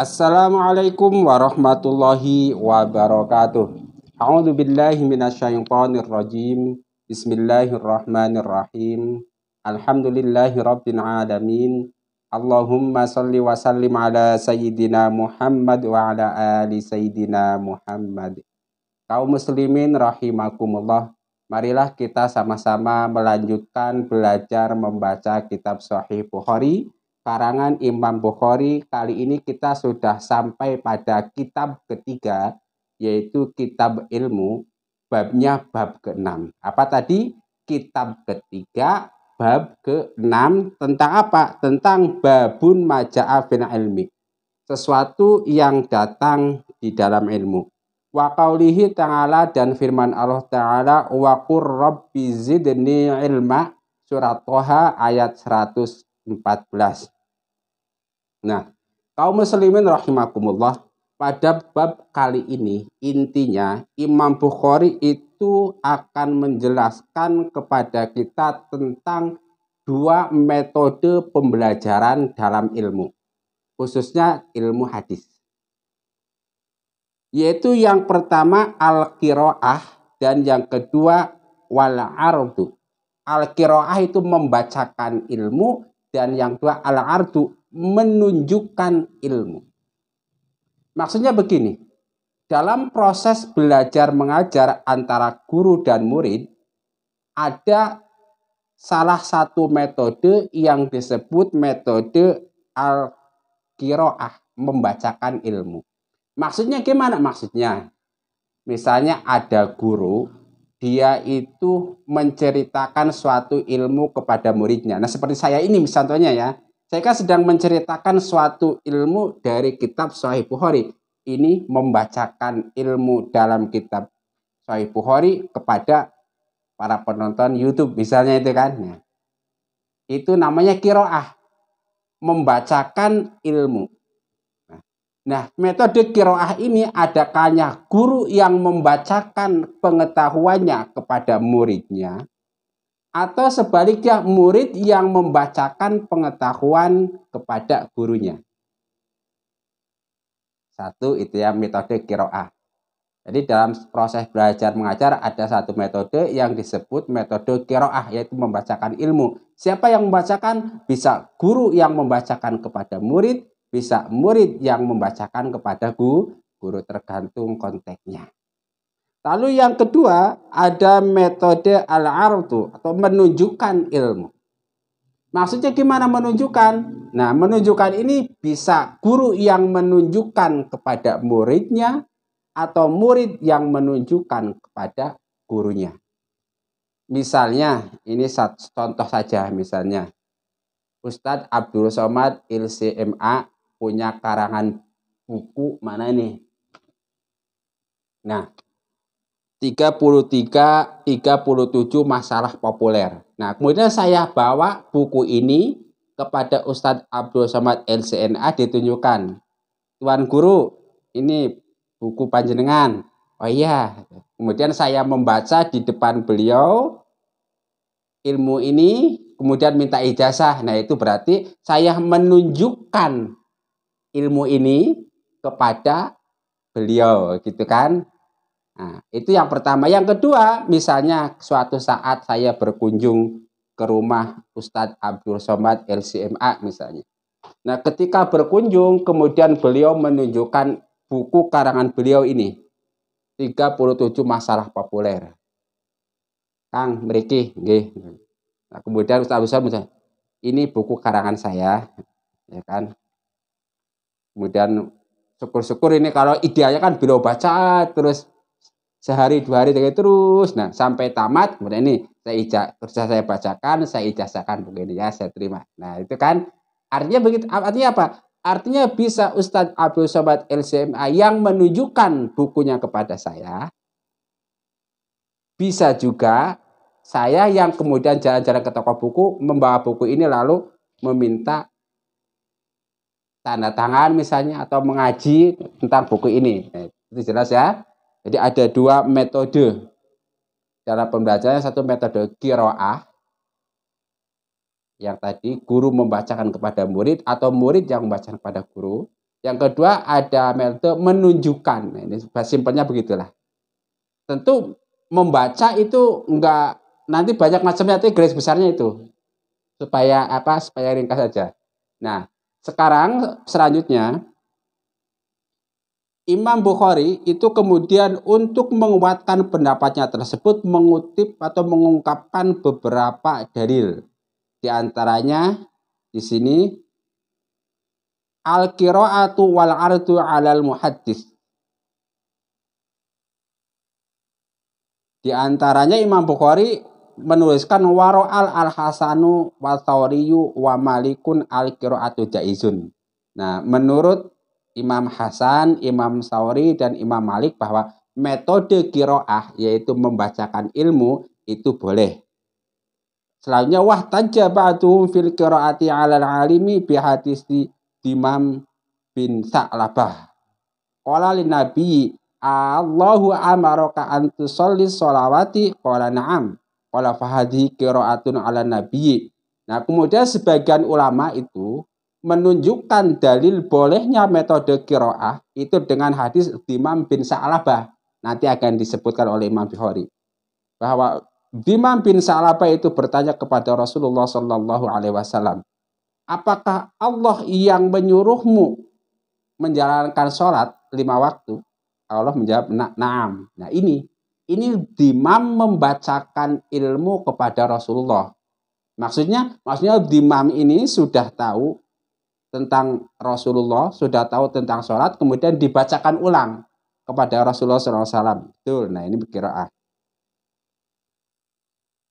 Assalamualaikum warahmatullahi wabarakatuh. A'udzu billahi minasyaitonir rajim. Bismillahirrahmanirrahim. Alhamdulillahirabbil alamin. Allahumma salli wa sallim ala sayyidina Muhammad wa ala ali sayyidina Muhammad. Kaum muslimin rahimakumullah. Marilah kita sama-sama melanjutkan belajar membaca kitab Sahih Bukhari karangan Imam Bukhari. Kali ini kita sudah sampai pada kitab ketiga, yaitu kitab ilmu, babnya bab ke-6. Apa tadi? Kitab ketiga, bab ke-6 tentang apa? Tentang babun maja'a fil ilmi. Sesuatu yang datang di dalam ilmu. Wa qawlihi ta'ala dan firman Allah ta'ala wa qur rabbi zidni ilma surat Toha ayat 14. Nah, kaum muslimin rahimakumullah, pada bab kali ini intinya Imam Bukhari itu akan menjelaskan kepada kita tentang dua metode pembelajaran dalam ilmu, khususnya ilmu hadis. Yaitu yang pertama al-qiraah dan yang kedua wal ardu. Al-qiraah itu membacakan ilmu dan yang kedua al-ardu menunjukkan ilmu. Maksudnya begini, dalam proses belajar mengajar antara guru dan murid ada salah satu metode yang disebut metode al-qiraah, membacakan ilmu. Maksudnya gimana? Maksudnya misalnya ada guru dia itu menceritakan suatu ilmu kepada muridnya. Nah, seperti saya ini misalnya ya, saya kan sedang menceritakan suatu ilmu dari kitab Sahih Bukhari. Ini membacakan ilmu dalam kitab Sahih Bukhari kepada para penonton YouTube misalnya itu kan. Ya. itu namanya kiroah, membacakan ilmu. Nah, metode kiroah ini kanya guru yang membacakan pengetahuannya kepada muridnya, atau sebaliknya murid yang membacakan pengetahuan kepada gurunya. Satu itu ya metode kiroah. Jadi dalam proses belajar mengajar ada satu metode yang disebut metode kiroah yaitu membacakan ilmu. Siapa yang membacakan? Bisa guru yang membacakan kepada murid bisa murid yang membacakan kepada guru, guru tergantung konteksnya. Lalu yang kedua ada metode al artu atau menunjukkan ilmu. Maksudnya gimana menunjukkan? Nah menunjukkan ini bisa guru yang menunjukkan kepada muridnya atau murid yang menunjukkan kepada gurunya. Misalnya, ini satu contoh saja misalnya. Ustadz Abdul Somad LCMA punya karangan buku mana ini? Nah, 33 37 masalah populer. Nah, kemudian saya bawa buku ini kepada Ustadz Abdul Somad LCNA ditunjukkan. Tuan guru, ini buku panjenengan. Oh iya. Kemudian saya membaca di depan beliau ilmu ini, kemudian minta ijazah. Nah, itu berarti saya menunjukkan ilmu ini kepada beliau gitu kan. Nah, itu yang pertama. Yang kedua, misalnya suatu saat saya berkunjung ke rumah Ustadz Abdul Somad LCMA misalnya. Nah, ketika berkunjung kemudian beliau menunjukkan buku karangan beliau ini 37 masalah populer. Kang meriki Nah, kemudian Abdul Somad ini buku karangan saya, ya kan? kemudian syukur-syukur ini kalau idealnya kan beliau baca terus sehari dua hari kayak gitu terus nah sampai tamat kemudian ini saya ijak kerja saya bacakan saya ijazahkan begini ya saya terima nah itu kan artinya begitu artinya apa artinya bisa Ustadz Abdul Sobat LCMA yang menunjukkan bukunya kepada saya bisa juga saya yang kemudian jalan-jalan ke toko buku membawa buku ini lalu meminta tanda tangan misalnya atau mengaji tentang buku ini. Nah, itu jelas ya. Jadi ada dua metode cara pembelajaran. Satu metode kiroah yang tadi guru membacakan kepada murid atau murid yang membacakan kepada guru. Yang kedua ada metode menunjukkan. Nah, ini simpelnya begitulah. Tentu membaca itu enggak nanti banyak macamnya tapi garis besarnya itu supaya apa supaya ringkas saja. Nah, sekarang selanjutnya Imam Bukhari itu kemudian untuk menguatkan pendapatnya tersebut mengutip atau mengungkapkan beberapa dalil. Di antaranya di sini al-qira'atu wal ardu 'alal muhaddis. Di antaranya Imam Bukhari menuliskan waro al-hasanu wa tauriyu wa malikun al-kiro'atu jaizun. Nah, menurut Imam Hasan, Imam Sauri, dan Imam Malik bahwa metode kiroah yaitu membacakan ilmu itu boleh. Selanjutnya wah tajabatuhum fil kiro'ati al alimi bi hadis Imam bin Sa'labah. Qala lin Nabi Allahu amaraka an tusalli sholawati qala na'am. Qala fahadhi kiraatun ala nabi. Nah, kemudian sebagian ulama itu menunjukkan dalil bolehnya metode kiroah itu dengan hadis Dimam bin Sa'labah. Nanti akan disebutkan oleh Imam Bukhari. Bahwa Dimam bin Sa'labah itu bertanya kepada Rasulullah Shallallahu Alaihi Wasallam, apakah Allah yang menyuruhmu menjalankan sholat lima waktu? Allah menjawab, naam. Nah ini ini dimam membacakan ilmu kepada Rasulullah. Maksudnya, maksudnya dimam ini sudah tahu tentang Rasulullah, sudah tahu tentang sholat, kemudian dibacakan ulang kepada Rasulullah SAW. Betul, nah ini berkiraah.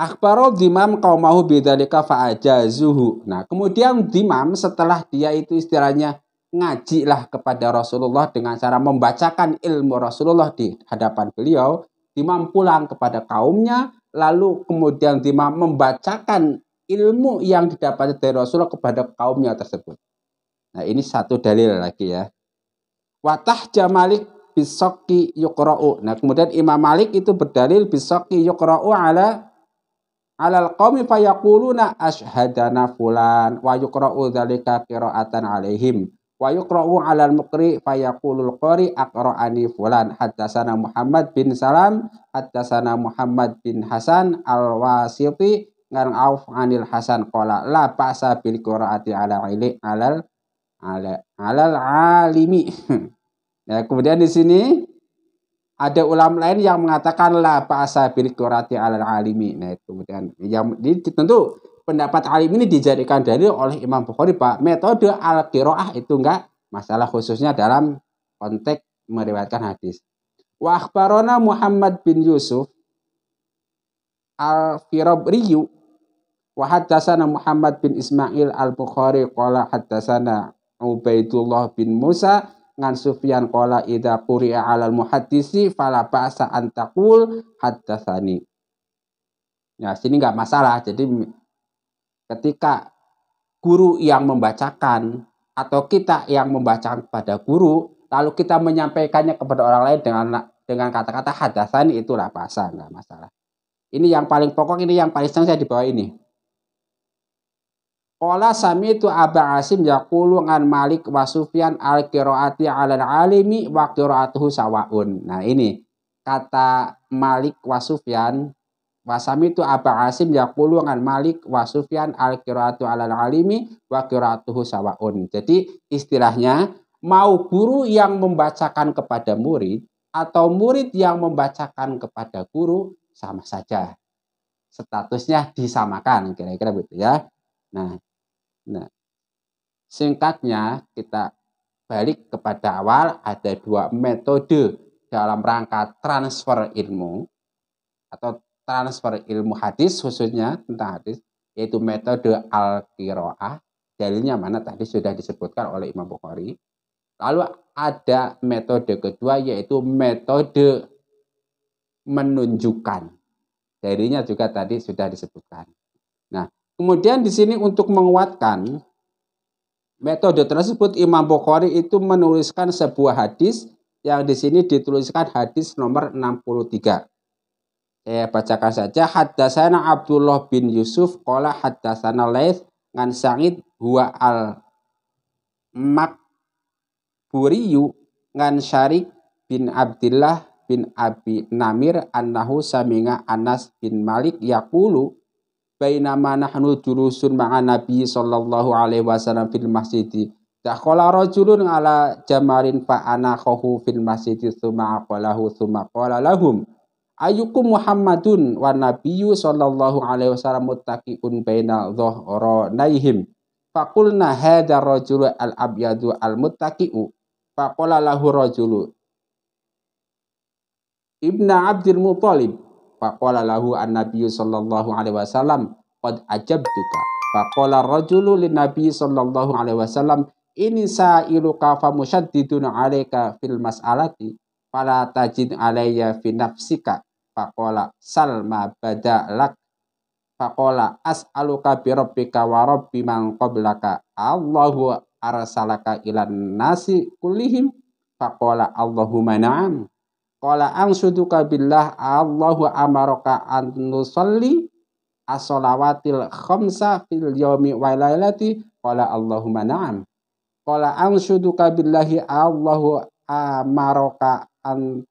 Akbaro dimam kaumahu bidalika fa'ajazuhu. Nah, kemudian dimam setelah dia itu istilahnya ngajilah kepada Rasulullah dengan cara membacakan ilmu Rasulullah di hadapan beliau, Imam pulang kepada kaumnya, lalu kemudian Imam membacakan ilmu yang didapat dari Rasulullah kepada kaumnya tersebut. Nah ini satu dalil lagi ya. Watah jamalik bisoki yukra'u. Nah kemudian Imam Malik itu berdalil bisoki yukra'u ala alal qawmi fayakuluna ashadana fulan wa yukra'u dalika qira'atan alaihim wa yuqra'u 'alal muqri al qari aqra'ani fulan hattasana Muhammad bin Salam hattasana Muhammad bin Hasan al-Wasiti ngarang Auf anil Hasan qala la ba'sa bil qira'ati 'ala 'alal ala 'alal alimi ya kemudian di sini ada ulama lain yang mengatakan la ba'sa bil qira'ati 'alal alimi nah kemudian yang tentu pendapat alim ini dijadikan dalil oleh Imam Bukhari Pak. Metode al kiroah itu enggak masalah khususnya dalam konteks meriwayatkan hadis. Wa akhbarana Muhammad bin Yusuf al-Firabriyu wa haddatsana Muhammad bin Ismail al-Bukhari qala haddatsana Ubaidullah bin Musa ngan Sufyan qala idza quri'a 'alal muhaddisi fala ba'sa an taqul haddatsani. Ya, sini enggak masalah. Jadi ketika guru yang membacakan atau kita yang membacakan kepada guru lalu kita menyampaikannya kepada orang lain dengan dengan kata-kata hadasan itu lapasan nggak masalah ini yang paling pokok ini yang paling sering saya di bawah ini sami itu Aba Asim yaqulu an Malik wa Sufyan al qiraati al alimi wa qiraatuhu sawaun. Nah ini kata Malik wa Sufyan Wasami itu apa Asim yaqulu puluhan Malik wa Sufyan al qiraatu al alimi wa qiraatuhu sawaun. Jadi istilahnya mau guru yang membacakan kepada murid atau murid yang membacakan kepada guru sama saja. Statusnya disamakan kira-kira begitu ya. Nah, nah. Singkatnya kita balik kepada awal ada dua metode dalam rangka transfer ilmu atau transfer ilmu hadis khususnya tentang hadis yaitu metode al-qiraah. Dalilnya mana tadi sudah disebutkan oleh Imam Bukhari. Lalu ada metode kedua yaitu metode menunjukkan. Dalilnya juga tadi sudah disebutkan. Nah, kemudian di sini untuk menguatkan metode tersebut Imam Bukhari itu menuliskan sebuah hadis yang di sini dituliskan hadis nomor 63 saya bacakan saja haddatsana Abdullah bin Yusuf qala haddatsana Laits ngan sangit huwa al mak Makburiyu ngan Syarik bin Abdullah bin Abi Namir annahu saminga Anas bin Malik yaqulu bainama nahnu julusun ma'a Nabi sallallahu alaihi wasallam fil masjid Dakhala rajulun ala jamarin fa ana fil masjid tsumma qalahu tsumma qala lahum Ayukum Muhammadun wa nabiyyu sallallahu alaihi wasallam muttaqiun baina dhahranayhim. Fakulna hadha rajulu al-abyadu al-muttaqi'u. Faqala lahu rajulu. Ibna Abdul Muthalib. Faqala lahu an-nabiyyu sallallahu alaihi wasallam qad ajabtuka. Faqala rajulu lin-nabiyyi sallallahu alaihi wasallam ini sa'iluka fa musaddidun 'alaika fil mas'alati fala tajid alayya fi nafsika Fakola salma bada lak. Fakola as'aluka bi rabbika wa rabbi man qablaka. Allahu arsalaka ilan nasi kullihim. Fakola Allahumma na'am. Qala angsuduka billah Allahu amaraka an nusalli asolawatil khamsa fil yomi wa lailati qala Allahumma na'am qala angsuduka billahi Allahu amaraka an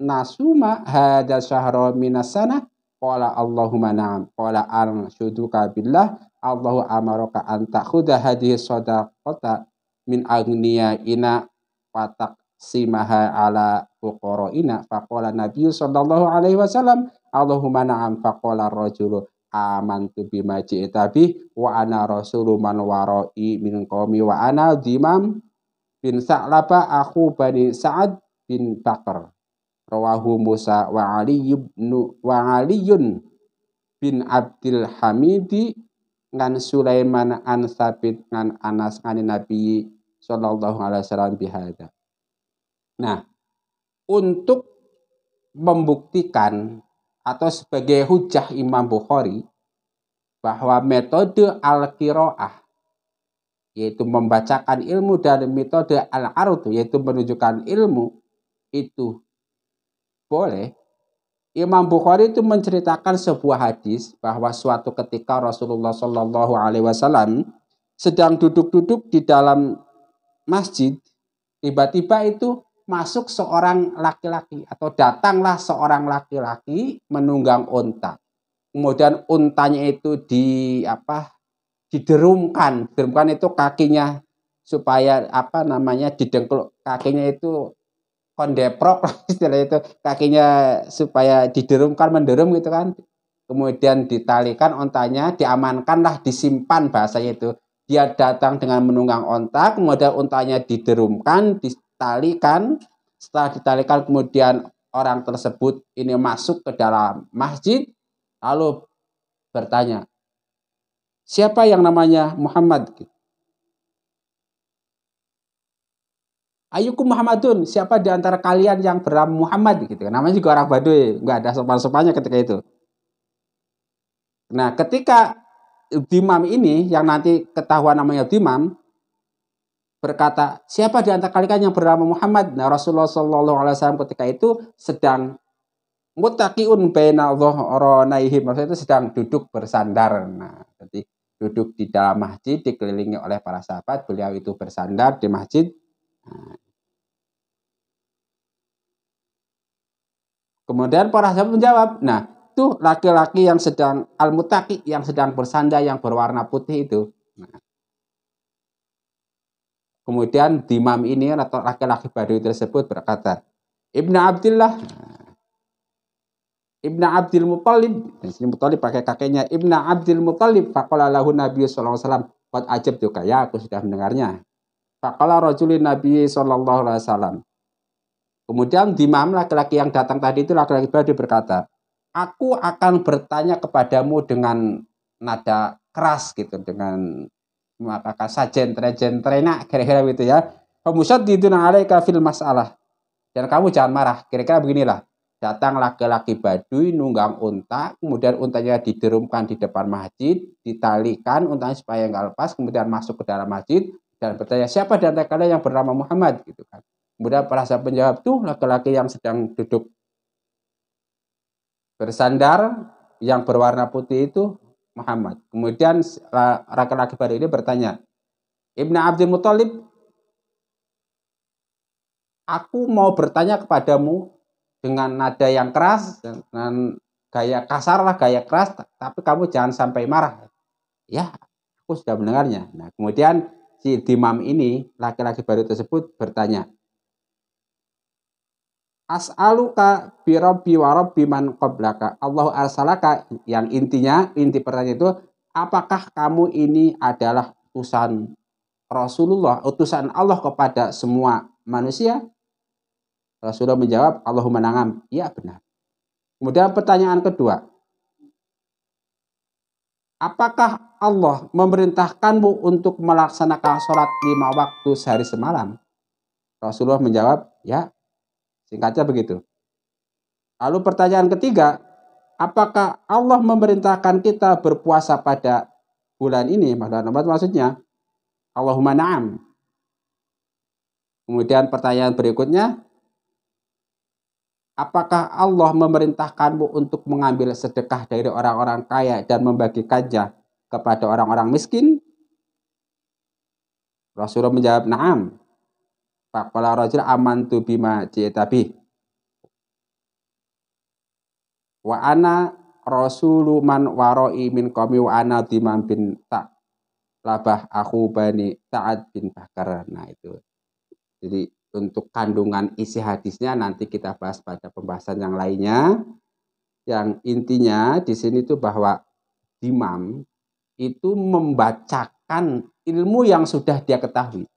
nasuma hada syahra minas sanah Qala Allahumma na'am. Qala syuduka billah. Allahu amaraka an ta'khudha hadhihi sadaqata min agniya ina patak simaha ala fuqara ina. Faqala Nabi sallallahu alaihi wasallam Allahumma na'am faqala rajulu tu bima ji'ta bih wa ana rasulu man warai min komi wa ana dimam bin Sa'laba aku Bani Sa'ad bin Bakar rawahu Musa wa Ali ibn wa Aliyun bin Abdul Hamidi ngan Sulaiman an Sabit ngan Anas ngan Nabi sallallahu alaihi wasallam bihada. Nah, untuk membuktikan atau sebagai hujah Imam Bukhari bahwa metode al-qiraah yaitu membacakan ilmu dan metode al-ardu yaitu menunjukkan ilmu itu boleh. Imam Bukhari itu menceritakan sebuah hadis bahwa suatu ketika Rasulullah Shallallahu Alaihi Wasallam sedang duduk-duduk di dalam masjid, tiba-tiba itu masuk seorang laki-laki atau datanglah seorang laki-laki menunggang unta. Kemudian untanya itu di apa? diderumkan. Derumkan itu kakinya supaya apa namanya didengkul kakinya itu kondeprok istilah itu kakinya supaya diderumkan menderum gitu kan kemudian ditalikan ontanya diamankanlah disimpan bahasanya itu dia datang dengan menunggang ontak kemudian ontanya diderumkan ditalikan setelah ditalikan kemudian orang tersebut ini masuk ke dalam masjid lalu bertanya siapa yang namanya Muhammad Ayukum Muhammadun, siapa di antara kalian yang bernama Muhammad gitu. Kan. Namanya juga orang Baduy, nggak ada sopan-sopannya ketika itu. Nah, ketika Dimam ini yang nanti ketahuan namanya Dimam berkata, siapa di antara kalian yang bernama Muhammad? Nah, Rasulullah Shallallahu Alaihi Wasallam ketika itu sedang mutakiun baina dhahronaihim maksudnya itu sedang duduk bersandar nah jadi duduk di dalam masjid dikelilingi oleh para sahabat beliau itu bersandar di masjid nah, Kemudian para sahabat menjawab, nah itu laki-laki yang sedang al-mutaki, yang sedang bersanda yang berwarna putih itu. Nah. Kemudian dimam ini atau laki-laki baru tersebut berkata, Ibnu Abdullah, nah. Ibnu Abdul mutalib, di sini Mutalib pakai kakeknya, Ibnu Abdul mutalib, Fakolah lahu Nabi SAW, alaihi wasallam, ajab juga ya, aku sudah mendengarnya." Fakolah rajulin Nabi SAW, Kemudian Dimam laki-laki yang datang tadi itu laki-laki baru berkata, aku akan bertanya kepadamu dengan nada keras gitu, dengan maka trejen trena kira-kira gitu ya. Pemusat itu alaika fil masalah. Dan kamu jangan marah. Kira-kira beginilah. Datang laki-laki badui nunggang unta, kemudian untanya diderumkan di depan masjid, ditalikan untanya supaya nggak lepas, kemudian masuk ke dalam masjid dan bertanya siapa di kalian yang bernama Muhammad gitu kan. Kemudian perasa penjawab itu laki-laki yang sedang duduk bersandar yang berwarna putih itu Muhammad. Kemudian laki-laki baru ini bertanya, Ibnu Abdul Muthalib, aku mau bertanya kepadamu dengan nada yang keras, dengan gaya kasar lah, gaya keras, tapi kamu jangan sampai marah. Ya, aku sudah mendengarnya. Nah, kemudian si dimam ini, laki-laki baru tersebut bertanya, as'aluka bi rabbi wa rabbi man qablaka. Allahu arsalaka yang intinya inti pertanyaan itu apakah kamu ini adalah utusan Rasulullah, utusan Allah kepada semua manusia? Rasulullah menjawab, Allah menangam, ya benar. Kemudian pertanyaan kedua, apakah Allah memerintahkanmu untuk melaksanakan sholat lima waktu sehari semalam? Rasulullah menjawab, ya Singkatnya begitu. Lalu pertanyaan ketiga, apakah Allah memerintahkan kita berpuasa pada bulan ini? maksudnya Allahumma na'am. Kemudian pertanyaan berikutnya, apakah Allah memerintahkanmu untuk mengambil sedekah dari orang-orang kaya dan membagi membagikannya kepada orang-orang miskin? Rasulullah menjawab, "Na'am." rojil aman amantu bima tapi Wa ana rasulu man waro imin kami wa ana dimam bin tak. Labah aku bani taat bin bakar. Nah itu. Jadi untuk kandungan isi hadisnya nanti kita bahas pada pembahasan yang lainnya. Yang intinya di sini itu bahwa imam itu membacakan ilmu yang sudah dia ketahui.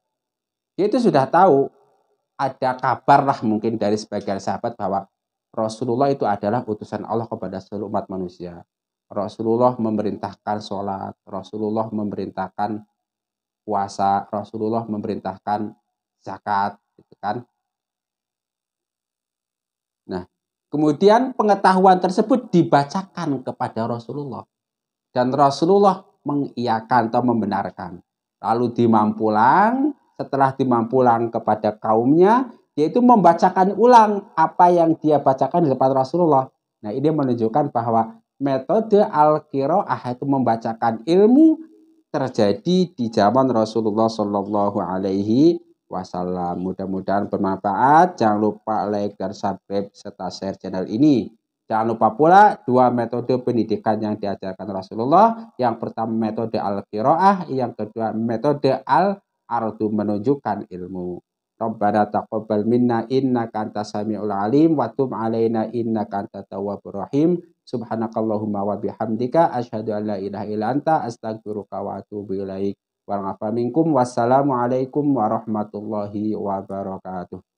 Dia itu sudah tahu ada kabar lah mungkin dari sebagian sahabat bahwa Rasulullah itu adalah utusan Allah kepada seluruh umat manusia. Rasulullah memerintahkan sholat, Rasulullah memerintahkan puasa, Rasulullah memerintahkan zakat, gitu kan? Nah, kemudian pengetahuan tersebut dibacakan kepada Rasulullah dan Rasulullah mengiyakan atau membenarkan. Lalu dimampulang setelah dimampulang kepada kaumnya, yaitu membacakan ulang apa yang dia bacakan di depan Rasulullah. Nah, ini menunjukkan bahwa metode al kiroah itu membacakan ilmu terjadi di zaman Rasulullah Shallallahu alaihi wasallam. Mudah-mudahan bermanfaat. Jangan lupa like dan subscribe serta share channel ini. Jangan lupa pula dua metode pendidikan yang diajarkan Rasulullah. Yang pertama metode al kiroah yang kedua metode al ardu menunjukkan ilmu. Rabbana taqabbal minna innaka antas samiul alim wa tub alaina innaka antat tawwabur rahim. Subhanakallahumma wa bihamdika asyhadu an la ilaha illa anta astaghfiruka wa atubu ilaik. Wal minkum wassalamualaikum warahmatullahi wabarakatuh.